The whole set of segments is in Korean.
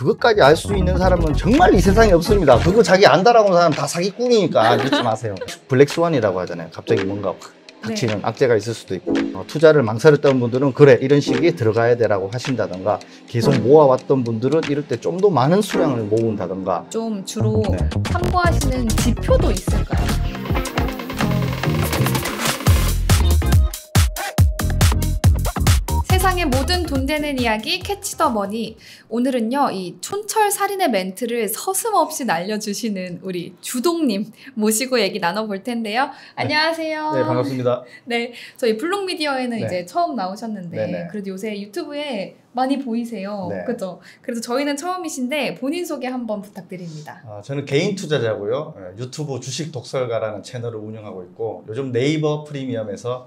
그것까지 알 수 있는 사람은 정말 이 세상에 없습니다. 그거 자기 안다라고 하는 사람 다 사기꾼이니까 믿지 마세요. 블랙스완이라고 하잖아요. 갑자기 뭔가 닥치는 네. 악재가 있을 수도 있고 어, 투자를 망설였던 분들은 그래 이런 식에 들어가야 되라고 하신다던가 계속 음. 모아왔던 분들은 이럴 때 좀 더 많은 수량을 모은다던가 좀 주로 네. 참고하시는 지표도 있을까요? 세상의 모든 돈 되는 이야기 캐치 더 머니 오늘은요 이 촌철 살인의 멘트를 서슴없이 날려주시는 우리 주동님 모시고 얘기 나눠볼 텐데요 네. 안녕하세요 네 반갑습니다 네 저희 블록 미디어에는 네. 이제 처음 나오셨는데 네네. 네. 그래도 요새 유튜브에 많이 보이세요 네. 그죠 그래서 저희는 처음이신데 본인 소개 한번 부탁드립니다 아, 저는 개인 투자자고요 네, 유튜브 주식 독설가라는 채널을 운영하고 있고 요즘 네이버 프리미엄에서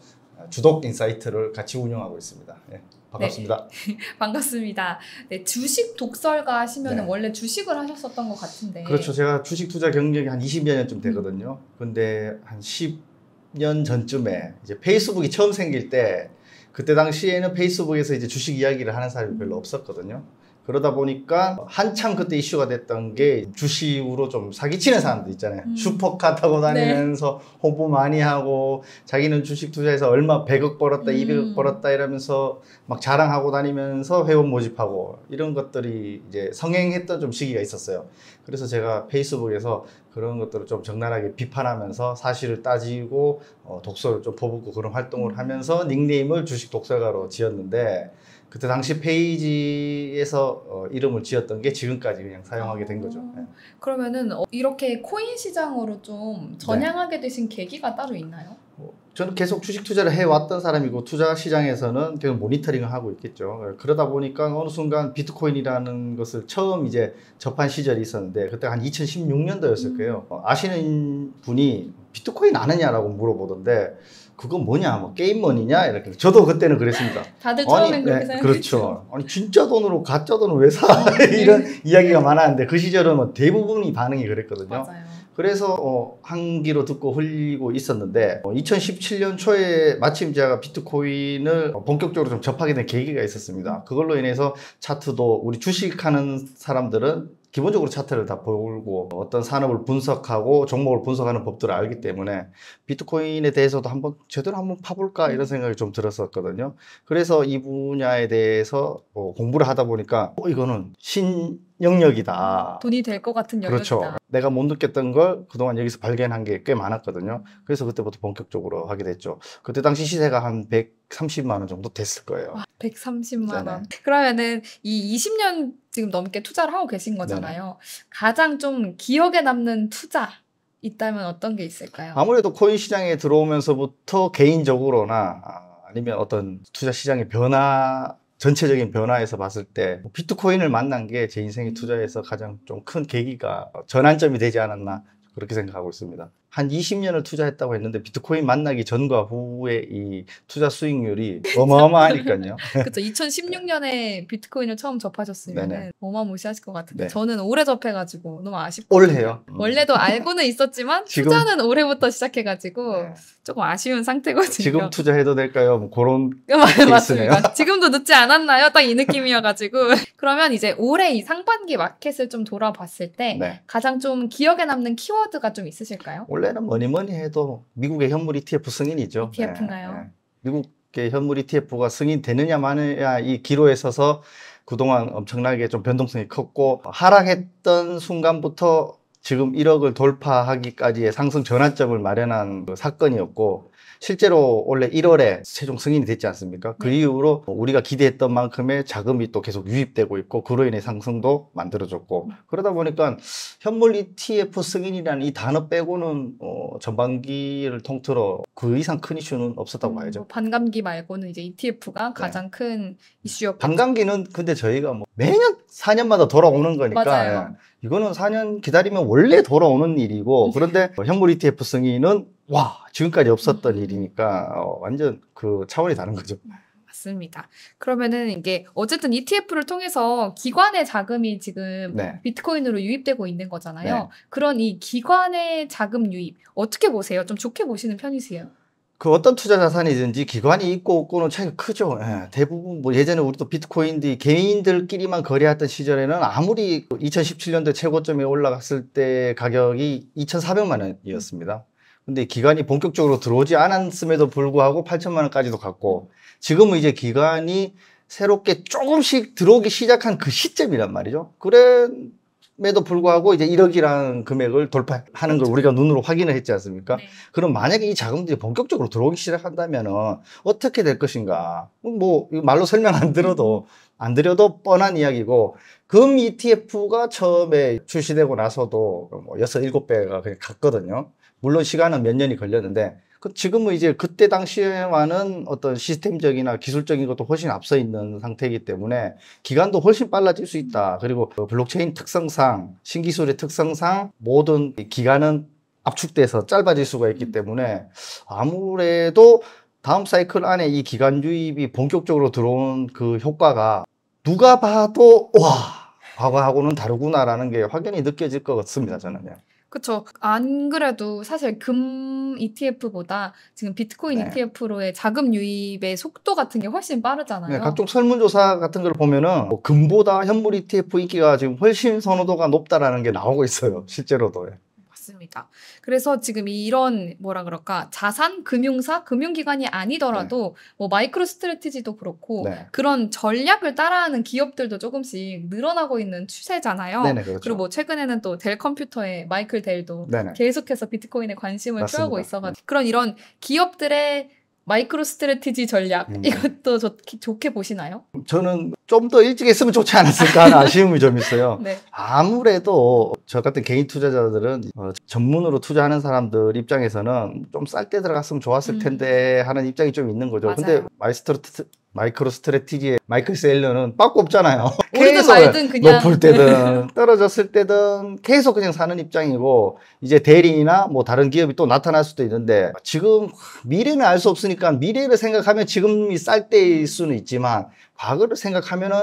주독 인사이트를 같이 운영하고 있습니다. 예. 반갑습니다. 네. 반갑습니다. 네, 주식 독설가시면 네. 원래 주식을 하셨었던 것 같은데. 그렇죠. 제가 주식 투자 경력이 한 20여 년쯤 되거든요. 근데 한 10년 전쯤에 이제 페이스북이 처음 생길 때 그때 당시에는 페이스북에서 이제 주식 이야기를 하는 사람이 별로 없었거든요. 그러다 보니까 한참 그때 이슈가 됐던 게 주식으로 좀 사기치는 사람들 있잖아요. 음. 슈퍼카 타고 네. 다니면서 네. 홍보 많이 하고 자기는 주식 투자해서 얼마 100억 벌었다, 음. 200억 벌었다 이러면서 막 자랑하고 다니면서 회원 모집하고 이런 것들이 이제 성행했던 좀 시기가 있었어요. 그래서 제가 페이스북에서 그런 것들을 좀 적나라하게 비판하면서 사실을 따지고 어, 독서를 좀 퍼붓고 그런 활동을 음. 하면서 닉네임을 주식 독서가로 지었는데 그때 당시 페이지에서 어, 이름을 지었던 게 지금까지 그냥 사용하게 된 거죠. 아. 네. 그러면은 어, 이렇게 코인 시장으로 좀 전향하게 되신 계기가 따로 있나요? 뭐, 저는 계속 주식 투자를 해왔던 사람이고 투자 시장에서는 계속 모니터링을 하고 있겠죠. 그러다 보니까 어느 순간 비트코인이라는 것을 처음 이제 접한 시절이 있었는데 그때 한 2016년도였을 음. 거예요. 어, 아시는 분이 비트코인 아느냐라고 물어보던데 그건 뭐냐 뭐 게임머니냐 이렇게 저도 그때는 그랬습니다. 다들 처음엔 네, 그렇게 생각했죠. 그렇죠. 아니 진짜 돈으로 가짜 돈을 왜 사? 음. 이런 이야기가 많았는데 그 시절은 뭐 대부분이 반응이 그랬거든요. 맞아요. 그래서 어, 한기로 듣고 흘리고 있었는데 어, 2017년 초에 마침 제가 비트코인을 본격적으로 좀 접하게 된 계기가 있었습니다. 그걸로 인해서 차트도 우리 주식하는 사람들은 기본적으로 차트를 다 보고 어떤 산업을 분석하고 종목을 분석하는 법들을 알기 때문에 비트코인에 대해서도 한번 제대로 한번 파볼까 이런 음. 생각이 좀 들었었거든요. 그래서 이 분야에 대해서 뭐 공부를 하다 보니까 어, 이거는 신 영역이다. 돈이 될 것 같은 영역이다. 그렇죠. 내가 못 느꼈던 걸 그동안 여기서 발견한 게 꽤 많았거든요. 그래서 그때부터 본격적으로 하게 됐죠. 그때 당시 시세가 한 130만 원 정도 됐을 거예요. 와, 아, 130만 원. 그러면은 이 20년 지금 넘게 투자를 하고 계신 거잖아요. 네 가장 좀 기억에 남는 투자 있다면 어떤 게 있을까요? 아무래도 코인 시장에 들어오면서부터 개인적으로나 아, 아니면 어떤 투자 시장의 변화 전체적인 변화에서 봤을 때 비트코인을 만난 게 제 인생의 투자에서 가장 좀 큰 계기가 전환점이 되지 않았나 그렇게 생각하고 있습니다. 한 20년을 투자했다고 했는데 비트코인 만나기 전과 후에 이 투자 수익률이 어마어마하니까요. 그렇죠. 2016년에 비트코인을 처음 접하셨으면 어마무시하실 것 같은데 네. 저는 올해 접해가지고 너무 아쉽고 올해요. 음. 원래도 알고는 있었지만 지금... 투자는 올해부터 시작해가지고 네. 조금 아쉬운 상태거든요. 지금 투자해도 될까요? 뭐 그런 맞습니다. 지금도 늦지 않았나요? 딱 이 느낌이어가지고 그러면 이제 올해 이 상반기 마켓을 좀 돌아봤을 때 네. 가장 좀 기억에 남는 키워드가 좀 있으실까요? 올 원래는 뭐니 뭐니 해도 미국의 현물 ETF 승인이죠. ETF인가요? 어, 예, 네, 네. 미국의 현물 ETF가 승인되느냐마느냐 이 기로에 서서 그동안 엄청나게 좀 변동성이 컸고 하락했던 순간부터 지금 1억을 돌파하기까지의 상승 전환점을 마련한 그 사건이었고 실제로 원래 1월에 최종 승인이 됐지 않습니까? 그 네. 이후로 우리가 기대했던 만큼의 자금이 또 계속 유입되고 있고 그로 인해 상승도 만들어졌고 음. 그러다 보니까 현물 ETF 승인이라는 이 단어 빼고는 어, 전반기를 통틀어 그 이상 큰 이슈는 없었다고 음, 봐야죠. 음, 뭐 반감기 말고는 이제 ETF가 네. 가장 큰 이슈였고 반감기는 근데 저희가 뭐 매년 4년마다 돌아오는 거니까 맞아요. 이거는 4년 기다리면 원래 돌아오는 일이고 음. 그런데 현물 ETF 승인은 와 지금까지 없었던 음. 일이니까 어, 완전 그 차원이 다른 거죠. 음, 맞습니다. 그러면은 이게 어쨌든 ETF를 통해서 기관의 자금이 지금 네. 비트코인으로 유입되고 있는 거잖아요. 네. 그런 이 기관의 자금 유입 어떻게 보세요? 좀 좋게 보시는 편이세요? 그 어떤 투자 자산이든지 기관이 있고 없고는 차이가 크죠. 예, 대부분 뭐 예전에 우리도 비트코인들이 개인들끼리만 거래했던 시절에는 아무리 2017년도 최고점에 올라갔을 때 가격이 2,400만 원이었습니다. 근데 기관이 본격적으로 들어오지 않았음에도 불구하고 8천만 원까지도 갔고 지금은 이제 기관이 새롭게 조금씩 들어오기 시작한 그 시점이란 말이죠. 그래 에도 불구하고 이제 1억이라는 금액을 돌파하는 걸 그렇죠. 우리가 눈으로 확인을 했지 않습니까? 네. 그럼 만약에 이 자금들이 본격적으로 들어오기 시작한다면은 어떻게 될 것인가? 뭐 말로 설명 안 들어도 안 드려도 뻔한 이야기고 금 ETF가 처음에 출시되고 나서도 뭐 6, 7배가 그냥 갔거든요. 물론 시간은 몇 년이 걸렸는데 그 지금은 이제 그때 당시에와는 어떤 시스템적이나 기술적인 것도 훨씬 앞서 있는 상태이기 때문에 기간도 훨씬 빨라질 수 있다. 그리고 그 블록체인 특성상, 신기술의 특성상 모든 기간은 압축돼서 짧아질 수가 있기 때문에 아무래도 다음 사이클 안에 이 기간 유입이 본격적으로 들어온 그 효과가 누가 봐도 와 과거하고는 다르구나라는 게 확연히 느껴질 것 같습니다 저는요. 그렇죠. 안 그래도 사실 금 ETF보다 지금 비트코인 네. ETF로의 자금 유입의 속도 같은 게 훨씬 빠르잖아요. 네, 각종 설문조사 같은 걸 보면은 뭐 금보다 현물 ETF 인기가 지금 훨씬 선호도가 높다라는 게 나오고 있어요. 실제로도. 예. 같습니다. 그래서 지금 이런 뭐라 그럴까 자산 금융사 금융기관이 아니더라도 네. 뭐 마이크로 스트레티지도 그렇고 네. 그런 전략을 따라하는 기업들도 조금씩 늘어나고 있는 추세잖아요. 네네, 그렇죠. 그리고뭐 최근에는 또 델 컴퓨터의 마이클 델도 네네. 계속해서 비트코인에 관심을 맞습니다. 표하고 있어가지고 음. 그런 이런 기업들의 마이크로 스트레티지 전략 음. 이것도 좋, 좋게 보시나요? 저는 좀 더 일찍 했으면 좋지 않았을까 하는 아쉬움이 좀 있어요. 네. 아무래도 저 같은 개인 투자자들은 어, 전문으로 투자하는 사람들 입장에서는 좀 쌀 때 들어갔으면 좋았을 음. 텐데 하는 입장이 좀 있는 거죠. 맞아요. 근데 마이스트 마이크로 스트레티지의 마이클 셀러는 빠꾸 없잖아요. 계속 말든 그냥 높을 때든 떨어졌을 때든 계속 그냥 사는 입장이고 이제 대리나 뭐 다른 기업이 또 나타날 수도 있는데 지금 미래는 알 수 없으니까 미래를 생각하면 지금이 쌀 때일 수는 있지만 과거를 생각하면은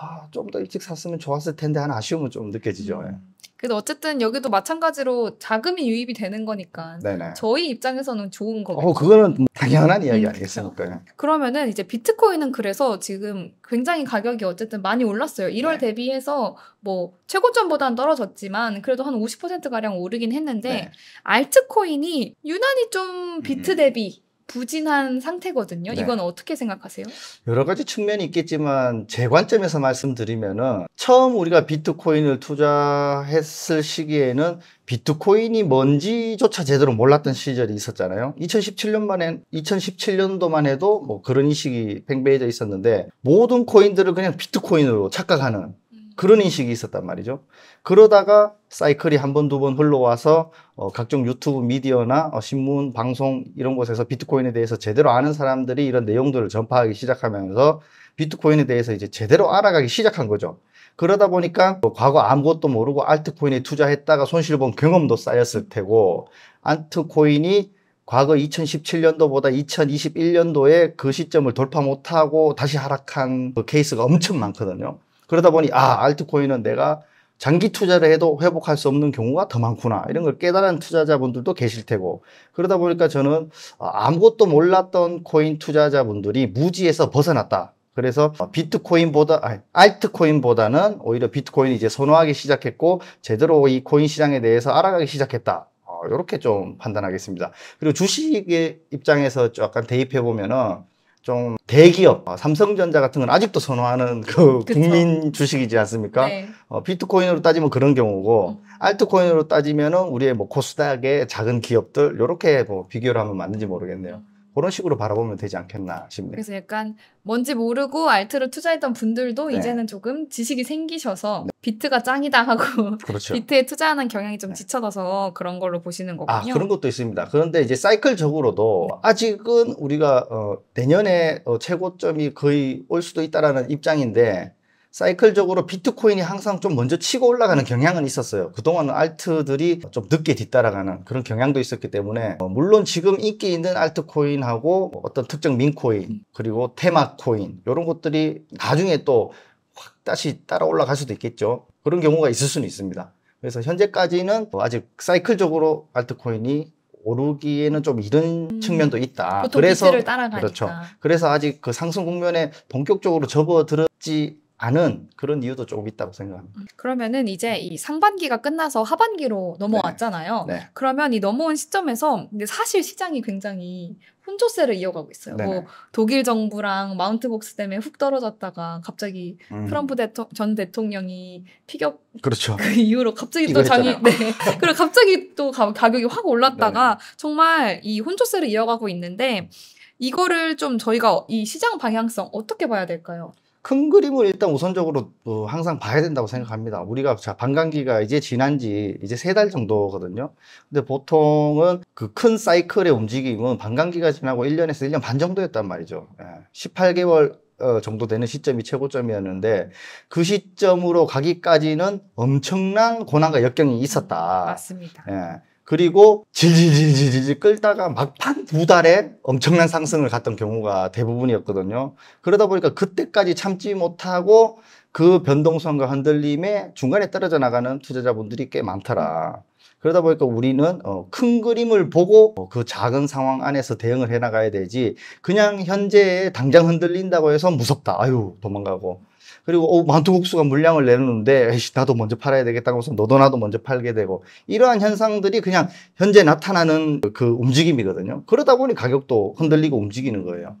아, 좀 더 일찍 샀으면 좋았을 텐데 하는 아쉬움은 좀 느껴지죠. 음. 그래도 어쨌든 여기도 마찬가지로 자금이 유입이 되는 거니까 네네. 저희 입장에서는 좋은 거고. 어, 그거는 뭐 당연한 음, 이야기 아니겠습니까? 그렇죠. 그러면은 이제 비트코인은 그래서 지금 굉장히 가격이 어쨌든 많이 올랐어요. 1월 네. 대비해서 뭐 최고점보다는 떨어졌지만 그래도 한 50% 가량 오르긴 했는데 네. 알트코인이 유난히 좀 비트 음. 대비 부진한 상태거든요. 네. 이건 어떻게 생각하세요? 여러 가지 측면이 있겠지만 제 관점에서 말씀드리면은 처음 우리가 비트코인을 투자했을 시기에는 비트코인이 뭔지조차 제대로 몰랐던 시절이 있었잖아요. 2017년만 해, 2017년도만 해도 뭐 그런 인식이 팽배해져 있었는데 모든 코인들을 그냥 비트코인으로 착각하는 그런 인식이 있었단 말이죠. 그러다가 사이클이 한 번, 두 번 흘러와서 어, 각종 유튜브 미디어나 어, 신문, 방송 이런 곳에서 비트코인에 대해서 제대로 아는 사람들이 이런 내용들을 전파하기 시작하면서 비트코인에 대해서 이제 제대로 알아가기 시작한 거죠. 그러다 보니까 뭐 과거 아무것도 모르고 알트코인에 투자했다가 손실 본 경험도 쌓였을 테고 알트코인이 과거 2017년도보다 2021년도에 그 시점을 돌파 못하고 다시 하락한 그 케이스가 엄청 많거든요. 그러다 보니 아 알트코인은 내가 장기 투자를 해도 회복할 수 없는 경우가 더 많구나 이런 걸 깨달은 투자자분들도 계실 테고 그러다 보니까 저는 아, 아무것도 몰랐던 코인 투자자분들이 무지에서 벗어났다 그래서 비트코인보다 아니, 알트코인보다는 오히려 비트코인이 이제 선호하기 시작했고 제대로 이 코인 시장에 대해서 알아가기 시작했다 이렇게 아, 좀 판단하겠습니다. 그리고 주식의 입장에서 약간 대입해 보면은 좀 대기업 어, 삼성전자 같은 건 아직도 선호하는 그 그쵸? 국민 주식이지 않습니까? 네. 어, 비트코인으로 따지면 그런 경우고 음. 알트코인으로 따지면은 우리의 뭐 코스닥의 작은 기업들 요렇게 뭐 비교를 하면 맞는지 모르겠네요. 음. 그런 식으로 바라보면 되지 않겠나 싶네요. 그래서 약간 뭔지 모르고 알트를 투자했던 분들도 네. 이제는 조금 지식이 생기셔서 네. 비트가 짱이다 하고 그렇죠. 비트에 투자하는 경향이 좀 네. 지쳐져서 그런 걸로 보시는 아, 거군요. 아, 그런 것도 있습니다. 그런데 이제 사이클적으로도 네. 아직은 우리가 어, 내년에 어, 최고점이 거의 올 수도 있다라는 입장인데 사이클적으로 비트코인이 항상 좀 먼저 치고 올라가는 경향은 있었어요. 그동안은 알트들이 좀 늦게 뒤따라가는 그런 경향도 있었기 때문에 어, 물론 지금 인기 있는 알트코인하고 어떤 특정 민코인 그리고 테마코인 이런 것들이 나중에 또 확 다시 따라 올라갈 수도 있겠죠. 그런 경우가 있을 수는 있습니다. 그래서 현재까지는 아직 사이클적으로 알트코인이 오르기에는 좀 이런 음, 측면도 있다. 그래서 그렇죠. 그래서 아직 그 상승 국면에 본격적으로 접어들었지 않은 그런 이유도 조금 있다고 생각합니다. 음, 그러면은 이제 이 상반기가 끝나서 하반기로 넘어왔잖아요. 네. 네. 그러면 이 넘어온 시점에서 근데 사실 시장이 굉장히 혼조세를 이어가고 있어요. 네네. 뭐 독일 정부랑 마운트복스 때문에 훅 떨어졌다가 갑자기 음. 트럼프 대통, 전 대통령이 피격 그렇죠. 그 이후로 갑자기 또 장이 네. 그리고 갑자기 또 가, 가격이 확 올랐다가 네네. 네. 정말 이 혼조세를 이어가고 있는데 이거를 좀 저희가 이 시장 방향성 어떻게 봐야 될까요? 큰 그림을 일단 우선적으로 어, 항상 봐야 된다고 생각합니다. 우리가 자, 반감기가 이제 지난 지 이제 세 달 정도거든요. 근데 보통은 그 큰 사이클의 움직임은 반감기가 지나고 1년에서 1년 반 정도였단 말이죠. 예. 18개월 어, 정도 되는 시점이 최고점이었는데 그 시점으로 가기까지는 엄청난 고난과 역경이 있었다. 맞습니다. 예. 그리고 질질질질질 끌다가 막판 두 달에 엄청난 상승을 갔던 경우가 대부분이었거든요. 그러다 보니까 그때까지 참지 못하고 그 변동성과 흔들림에 중간에 떨어져 나가는 투자자분들이 꽤 많더라. 그러다 보니까 우리는 어, 큰 그림을 보고 그 작은 상황 안에서 대응을 해 나가야 되지 그냥 현재에 당장 흔들린다고 해서 무섭다 아유 도망가고 그리고 어, 만두국수가 물량을 내는데 에이씨, 나도 먼저 팔아야 되겠다고 해서 너도 나도 먼저 팔게 되고 이러한 현상들이 그냥 현재 나타나는 그 움직임이거든요. 그러다 보니 가격도 흔들리고 움직이는 거예요.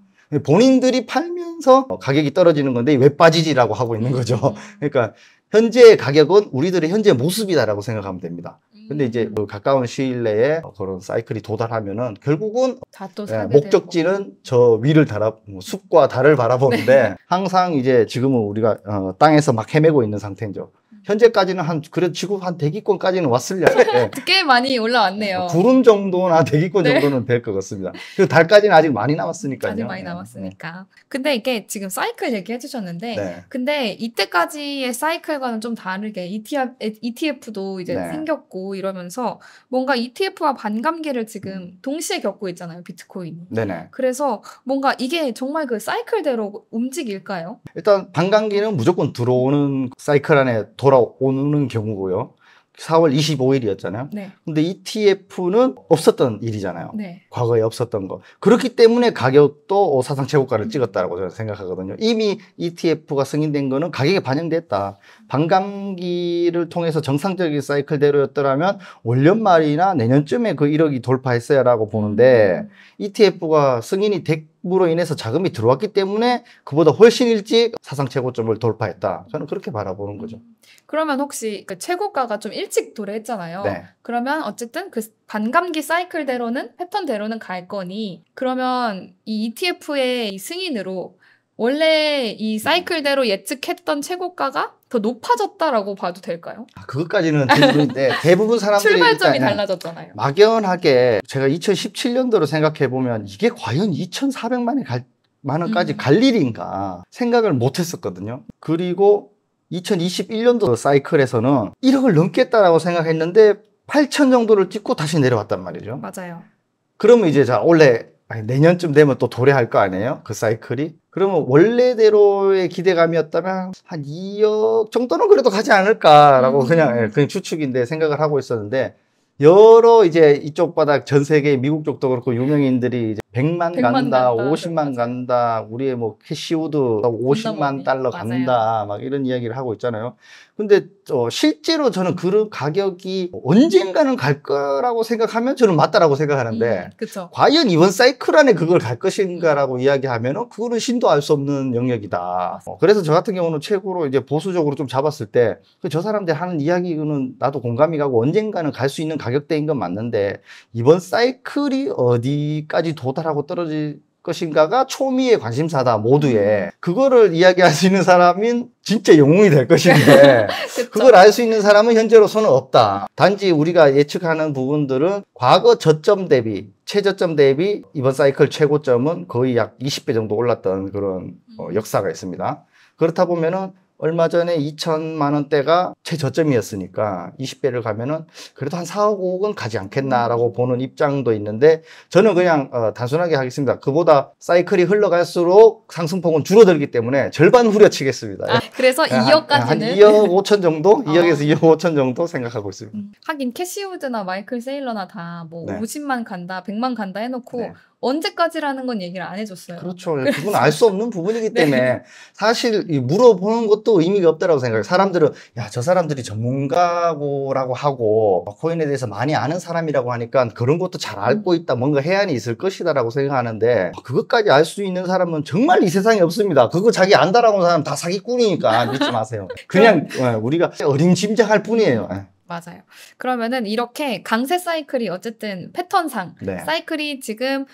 본인들이 팔면서 가격이 떨어지는 건데 왜 빠지지라고 하고 있는 거죠. 그러니까 현재의 가격은 우리들의 현재 모습이다라고 생각하면 됩니다. 근데 이제 뭐 가까운 시일 내에 그런 사이클이 도달하면은 결국은 예, 목적지는 저 위를 달아 뭐 숲과 달을 바라보는데 네. 항상 이제 지금은 우리가 어, 땅에서 막 헤매고 있는 상태죠. 현재까지는 한 그래도 지구 한 대기권까지는 왔을려. 네. 꽤 많이 올라왔네요. 뭐 구름 정도나 대기권 네. 정도는 될 것 같습니다. 그 달까지는 아직 많이 남았으니까요. 아직 많이 예. 남았으니까. 네. 근데 이게 지금 사이클 얘기해 주셨는데 네. 근데 이때까지의 사이클과는 좀 다르게 ETF, e 도 이제 네. 생겼고 이러면서 뭔가 ETF와 반감기를 지금 동시에 겪고 있잖아요. 비트코인. 네네. 그래서 뭔가 이게 정말 그 사이클대로 움직일까요? 일단 반감기는 무조건 들어오는 사이클 안에 돌아 돌아오는 경우고요. 4월 25일이었잖아요. 네. 근데 ETF는 없었던 일이잖아요. 네. 과거에 없었던 거. 그렇기 때문에 가격도 사상 최고가를 찍었다라고 저는 생각하거든요. 이미 ETF가 승인된 거는 가격에 반영됐다. 반감기를 통해서 정상적인 사이클대로였더라면 월년 말이나 내년쯤에 그 1억이 돌파했어야라고 보는데 음. ETF가 승인이 됐 으로 인해서 자금이 들어왔기 때문에 그보다 훨씬 일찍 사상 최고점을 돌파했다. 저는 그렇게 바라보는 거죠. 그러면 혹시 그 최고가가 좀 일찍 도래했잖아요. 네. 그러면 어쨌든 그 반감기 사이클대로는 패턴대로는 갈 거니 그러면 이 ETF의 이 승인으로 원래 이 사이클대로 예측했던 최고가가 더 높아졌다라고 봐도 될까요? 아, 그것까지는 대부분인데 대부분 사람들이 출발점이 달라졌잖아요. 막연하게 제가 2017년도로 생각해 보면 이게 과연 2,400만이 갈 만원까지 음. 갈 일인가 생각을 못 했었거든요. 그리고 2021년도 사이클에서는 1억을 넘겠다라고 생각했는데 8천 정도를 찍고 다시 내려왔단 말이죠. 맞아요. 그러면 이제 자 원래 내년쯤 되면 또 도래할 거 아니에요? 그 사이클이? 그러면 원래대로의 기대감이었다면 한 2억 정도는 그래도 가지 않을까라고 음. 그냥, 예, 그냥 추측인데 생각을 하고 있었는데 여러 이제 이쪽 바닥 전 세계 미국 쪽도 그렇고 유명인들이 100만, 100만 간다, 간다, 50만 그렇죠. 간다, 우리의 뭐 캐시우드 50만 음, 달러 간다, 맞아요. 막 이런 이야기를 하고 있잖아요. 근데 어, 실제로 저는 그 가격이 언젠가는 갈 거라고 생각하면 저는 맞다라고 생각하는데, 음, 과연 이번 사이클 안에 그걸 갈 것인가라고 음. 이야기하면은 그거는 신도 알 수 없는 영역이다. 어, 그래서 저 같은 경우는 최고로 이제 보수적으로 좀 잡았을 때, 그 저 사람들 하는 이야기는 나도 공감이 가고 언젠가는 갈 수 있는 가격대인 건 맞는데, 이번 사이클이 어디까지 도달 이탈하고 떨어질 것인가가 초미의 관심사다 모두의 그거를 이야기할 수 있는 사람인 진짜 영웅이 될 것인데 그걸 알 수 있는 사람은 현재로서는 없다. 단지 우리가 예측하는 부분들은 과거 저점 대비 최저점 대비 이번 사이클 최고점은 거의 약 20배 정도 올랐던 그런 어, 음. 역사가 있습니다. 그렇다 보면은 얼마 전에 2천만 원대가 최저점이었으니까 20배를 가면은 그래도 한 4억 5억은 가지 않겠나라고 보는 입장도 있는데 저는 그냥 어, 단순하게 하겠습니다. 그보다 사이클이 흘러갈수록 상승폭은 줄어들기 때문에 절반 후려치겠습니다. 아, 그래서 2억까지는 한, 한 2억 5천 정도, 2억에서 2억 5천 정도 생각하고 있습니다. 음, 하긴 캐시우드나 마이클 세일러나 다뭐 네. 50만 간다, 100만 간다 해놓고 네. 언제까지라는 건 얘기를 안 해줬어요. 그렇죠. 예, 그건 알 수 없는 부분이기 네. 때문에 네. 사실 물어보는 것도 의미가 없다라고 생각해요. 사람들은 야저 사람들이 전문가고라고 하고 코인에 대해서 많이 아는 사람이라고 하니까 그런 것도 잘 음. 알고 있다, 뭔가 해안이 있을 것이다라고 생각하는데 그것까지 알 수 있는 사람은 정말 이 세상에 없습니다. 그거 자기 안다라고 하는 사람 다 사기꾼이니까 믿지 마세요. 그냥 예, 우리가 어림짐작할 뿐이에요. 예. 맞아요. 그러면은 이렇게 강세 사이클이 어쨌든 패턴상 네. 사이클이 지금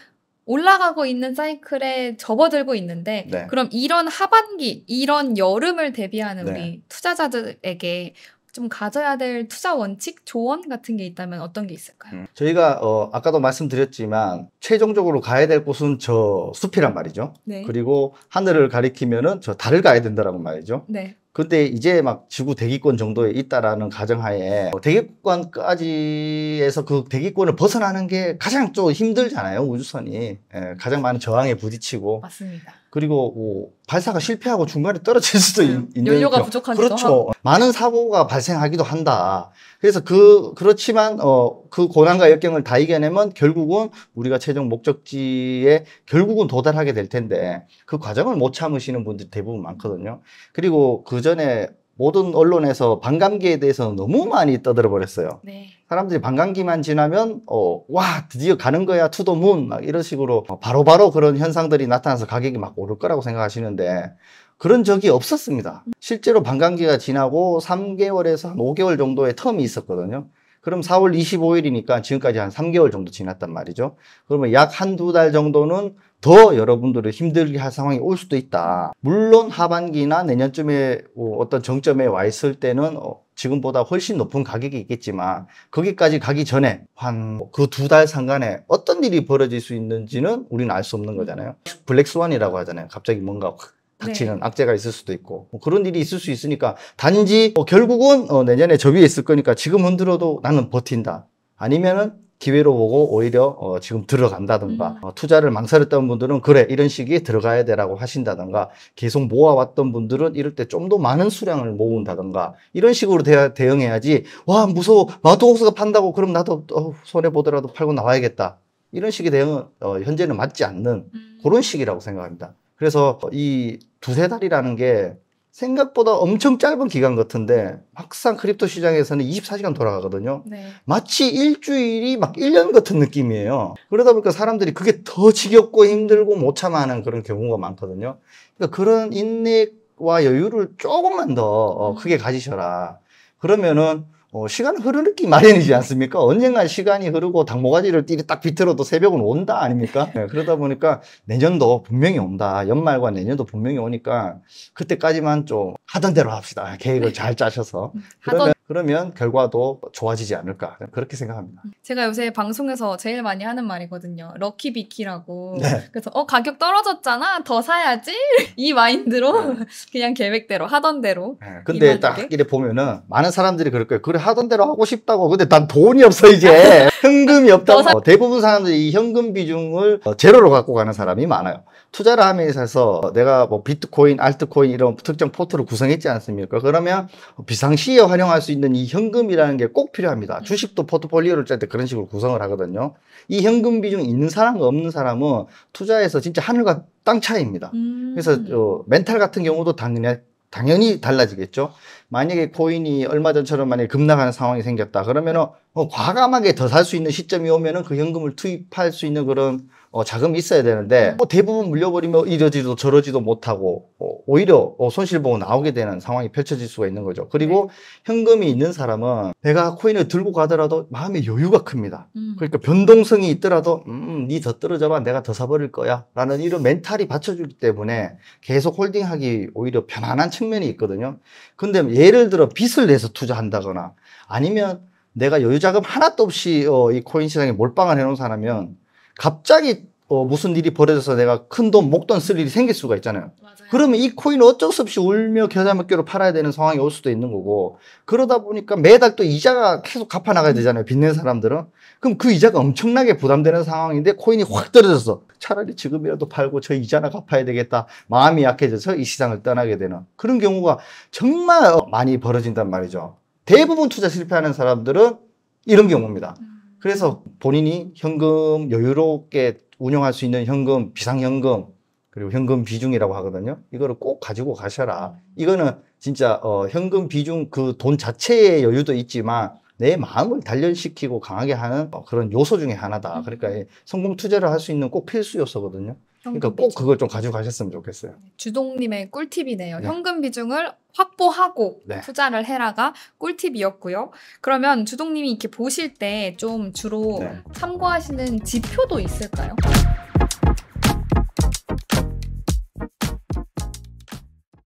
올라가고 있는 사이클에 접어들고 있는데 네. 그럼 이런 하반기, 이런 여름을 대비하는 네. 우리 투자자들에게 좀 가져야 될 투자 원칙 조언 같은 게 있다면 어떤 게 있을까요? 음. 저희가 어, 아까도 말씀드렸지만 최종적으로 가야 될 곳은 저 숲이란 말이죠. 네. 그리고 하늘을 가리키면은 저 달을 가야 된다라고 말이죠. 네. 근데 이제 막 지구 대기권 정도에 있다라는 가정하에 대기권까지에서 그 대기권을 벗어나는 게 가장 좀 힘들잖아요 우주선이 예, 가장 많은 저항에 부딪히고 맞습니다. 그리고 뭐 발사가 실패하고 중간에 떨어질 수도 네. 있, 음, 있는 연료가 부족하기도 그렇죠. 많은 사고가 발생하기도 한다. 그래서 그 그렇지만 어그 고난과 역경을 다 이겨내면 결국은 우리가 최종 목적지에 결국은 도달하게 될 텐데 그 과정을 못 참으시는 분들 대부분 많거든요. 그리고 그 전에 모든 언론에서 반감기에 대해서 너무 많이 떠들어 버렸어요. 네. 사람들이 반감기만 지나면 어, 와 드디어 가는 거야 투더문 막 이런 식으로 바로바로 바로 그런 현상들이 나타나서 가격이 막 오를 거라고 생각하시는데 그런 적이 없었습니다. 실제로 반감기가 지나고 3개월에서 한 5개월 정도의 텀이 있었거든요. 그럼 4월 25일이니까 지금까지 한 3개월 정도 지났단 말이죠. 그러면 약 한두 달 정도는 더 여러분들을 힘들게 할 상황이 올 수도 있다. 물론 하반기나 내년쯤에 뭐 어떤 정점에 와 있을 때는 어, 지금보다 훨씬 높은 가격이 있겠지만 거기까지 가기 전에 한 그 두 달 상간에 어떤 일이 벌어질 수 있는지는 우리는 알 수 없는 거잖아요. 블랙스완이라고 하잖아요. 갑자기 뭔가 닥치는 네. 악재가 있을 수도 있고 뭐 그런 일이 있을 수 있으니까 단지 어, 결국은 어, 내년에 저 위에 있을 거니까 지금 흔들어도 나는 버틴다. 아니면은 기회로 보고 오히려 어, 지금 들어간다든가 음. 어, 투자를 망설였던 분들은 그래 이런 시기에 들어가야 되라고 하신다든가 계속 모아왔던 분들은 이럴 때 좀 더 많은 수량을 모은다든가 이런 식으로 대, 대응해야지 와 무서워 마토옥스가 판다고 그럼 나도 어, 손해 보더라도 팔고 나와야겠다 이런 식의 대응은 어, 현재는 맞지 않는 음. 그런 식이라고 생각합니다. 그래서 이 두세 달이라는 게 생각보다 엄청 짧은 기간 같은데 막상 크립토 시장에서는 24시간 돌아가거든요. 네. 마치 일주일이 막 1년 같은 느낌이에요. 그러다 보니까 사람들이 그게 더 지겹고 힘들고 못 참아하는 그런 경우가 많거든요. 그러니까 그런 인내와 여유를 조금만 더 어, 음. 크게 가지셔라. 그러면은 어, 시간 흐르기 마련이지 않습니까? 언젠가 시간이 흐르고 당모가지를 띠리 딱 비틀어도 새벽은 온다 아닙니까? 네, 그러다 보니까 내년도 분명히 온다. 연말과 내년도 분명히 오니까 그때까지만 좀 하던 대로 합시다. 계획을 잘 짜셔서. 그러면 그러면 결과도 좋아지지 않을까 그렇게 생각합니다. 제가 요새 방송에서 제일 많이 하는 말이거든요. 럭키비키라고. 네. 그래서 어 가격 떨어졌잖아. 더 사야지. 이 마인드로 네. 그냥 계획대로 하던 대로. 네. 근데 딱 이래 보면은 많은 사람들이 그럴 거예요. 그래 하던 대로 하고 싶다고. 근데 난 돈이 없어 이제. 현금이 없다고. 사... 대부분 사람들이 이 현금 비중을 어, 제로로 갖고 가는 사람이 많아요. 투자를 함에 있어서 내가 뭐 비트코인, 알트코인 이런 특정 포트를 구성했지 않습니까? 그러면 비상시에 활용할 수 있는 이 현금이라는 게 꼭 필요합니다. 주식도 포트폴리오를 짤 때 그런 식으로 구성을 하거든요. 이 현금 비중 있는 사람과 없는 사람은 투자에서 진짜 하늘과 땅 차이입니다. 음. 그래서 멘탈 같은 경우도 당연히 당연히 달라지겠죠. 만약에 코인이 얼마 전처럼 만약에 급락하는 상황이 생겼다. 그러면은 어, 과감하게 더 살 수 있는 시점이 오면은 그 현금을 투입할 수 있는 그런 어, 자금이 있어야 되는데 음. 뭐 대부분 물려버리면 이러지도 저러지도 못하고 어, 오히려 어, 손실보고 나오게 되는 상황이 펼쳐질 수가 있는 거죠. 그리고 네. 현금이 있는 사람은 내가 코인을 들고 가더라도 마음의 여유가 큽니다. 음. 그러니까 변동성이 있더라도 음, 니 더 떨어져봐 내가 더 사버릴 거야 라는 이런 멘탈이 받쳐주기 때문에 계속 홀딩하기 오히려 편안한 측면이 있거든요. 근데 예를 들어 빚을 내서 투자한다거나 아니면 내가 여유 자금 하나도 없이 어, 이 코인 시장에 몰빵을 해놓은 사람은 갑자기 어, 무슨 일이 벌어져서 내가 큰 돈, 목돈 쓸 일이 생길 수가 있잖아요. 맞아요. 그러면 이코인 어쩔 수 없이 울며 겨자먹기로 팔아야 되는 상황이 올 수도 있는 거고 그러다 보니까 매달 또 이자가 계속 갚아나가야 되잖아요. 빚낸 사람들은. 그럼 그 이자가 엄청나게 부담되는 상황인데 코인이 확떨어져서 차라리 지금이라도 팔고 저 이자나 갚아야 되겠다. 마음이 약해져서 이 시장을 떠나게 되는 그런 경우가 정말 많이 벌어진단 말이죠. 대부분 투자 실패하는 사람들은 이런 경우입니다. 음. 그래서 본인이 현금 여유롭게 운영할수 있는 현금, 비상현금, 그리고 현금 비중이라고 하거든요. 이거를 꼭 가지고 가셔라. 이거는 진짜 어, 현금 비중 그 돈 자체의 여유도 있지만 내 마음을 단련시키고 강하게 하는 어, 그런 요소 중에 하나다. 그러니까 음. 성공 투자를 할 수 있는 꼭 필수 요소거든요. 그러니까 꼭 그걸 좀 가져가셨으면 좋겠어요. 네, 주동님의 꿀팁이네요. 네. 현금 비중을 확보하고 네. 투자를 해라가 꿀팁이었고요. 그러면 주동님이 이렇게 보실 때 좀 주로 네. 참고하시는 지표도 있을까요?